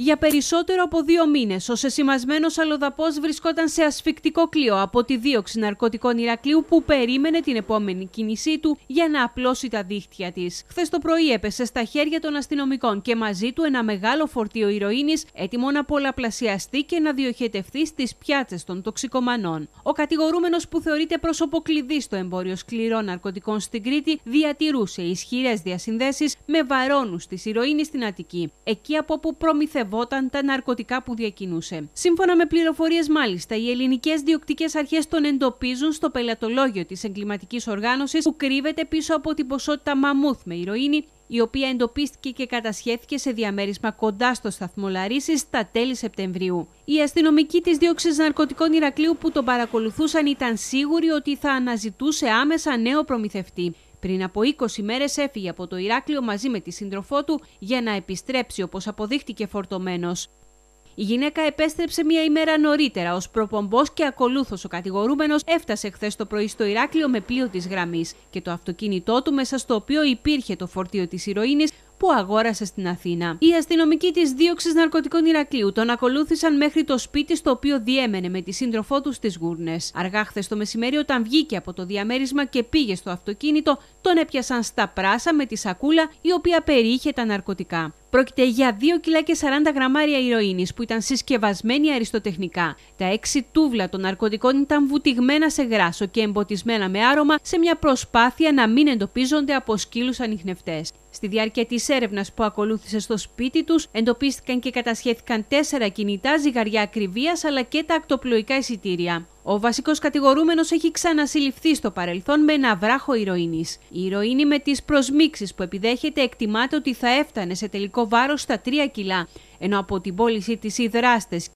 Για περισσότερο από δύο μήνες, ο σεσημασμένος αλλοδαπός βρισκόταν σε ασφικτικό κλειό από τη δίωξη ναρκωτικών Ηρακλείου που περίμενε την επόμενη κίνησή του για να απλώσει τα δίχτυα της. Χθες το πρωί έπεσε στα χέρια των αστυνομικών και μαζί του ένα μεγάλο φορτίο ηρωίνης έτοιμο να πολλαπλασιαστεί και να διοχετευτεί στις πιάτσες των τοξικομανών. Ο κατηγορούμενος που θεωρείται πρόσωπο κλειδί στο εμπόριο σκληρών ναρκωτικών στην Κρήτη διατηρούσε ισχυρές διασυνδέσεις με βαρόνους της ηρωίνης στην Αττική, εκεί από όπου προμηθευόταν τα ναρκωτικά που διακινούσε. Σύμφωνα με πληροφορίες, μάλιστα, οι ελληνικές διοκτικές αρχές τον εντοπίζουν στο πελατολόγιο της εγκληματικής οργάνωσης που κρύβεται πίσω από την ποσότητα μαμούθ με ηρωίνη η οποία εντοπίστηκε και κατασχέθηκε σε διαμέρισμα κοντά στο σταθμό Λαρίσης στα τέλη Σεπτεμβρίου. Οι αστυνομικοί της δίωξης ναρκωτικών Ηρακλείου που τον παρακολουθούσαν ήταν σίγουροι ότι θα αναζητούσε άμεσα νέο προμηθευτή. Πριν από 20 μέρες έφυγε από το Ηράκλειο μαζί με τη σύντροφό του για να επιστρέψει όπως αποδείχτηκε φορτωμένος. Η γυναίκα επέστρεψε μία ημέρα νωρίτερα ως προπομπός και ακολούθως ο κατηγορούμενος έφτασε χθες το πρωί στο Ηράκλειο με πλοίο της γραμμής και το αυτοκίνητό του μέσα στο οποίο υπήρχε το φορτίο της ηρωίνης, που αγόρασε στην Αθήνα. Οι αστυνομικοί της δίωξης ναρκωτικών Ηρακλείου τον ακολούθησαν μέχρι το σπίτι στο οποίο διέμενε με τη σύντροφό τους στις γούρνες. Αργά χθες το μεσημέρι, όταν βγήκε από το διαμέρισμα και πήγε στο αυτοκίνητο, τον έπιασαν στα πράσα με τη σακούλα η οποία περιείχε τα ναρκωτικά. Πρόκειται για 2 κιλά και 40 γραμμάρια ηρωίνης που ήταν συσκευασμένη αριστοτεχνικά. Τα 6 τούβλα των ναρκωτικών ήταν βουτυγμένα σε γράσο και εμποτισμένα με άρωμα σε μια προσπάθεια να μην εντοπίζονται από σκύλους ανιχνευτές. Στη διάρκεια της έρευνας που ακολούθησε στο σπίτι τους, εντοπίστηκαν και κατασχέθηκαν τέσσερα κινητά, ζυγαριά ακριβίας αλλά και τα ακτοπλοϊκά εισιτήρια. Ο βασικός κατηγορούμενος έχει ξανασυλληφθεί στο παρελθόν με ένα βράχο ηρωίνης. Η ηρωίνη με τις προσμίξεις που επιδέχεται εκτιμάται ότι θα έφτανε σε τελικό βάρος στα 3 κιλά, ενώ από την πώλησή της οι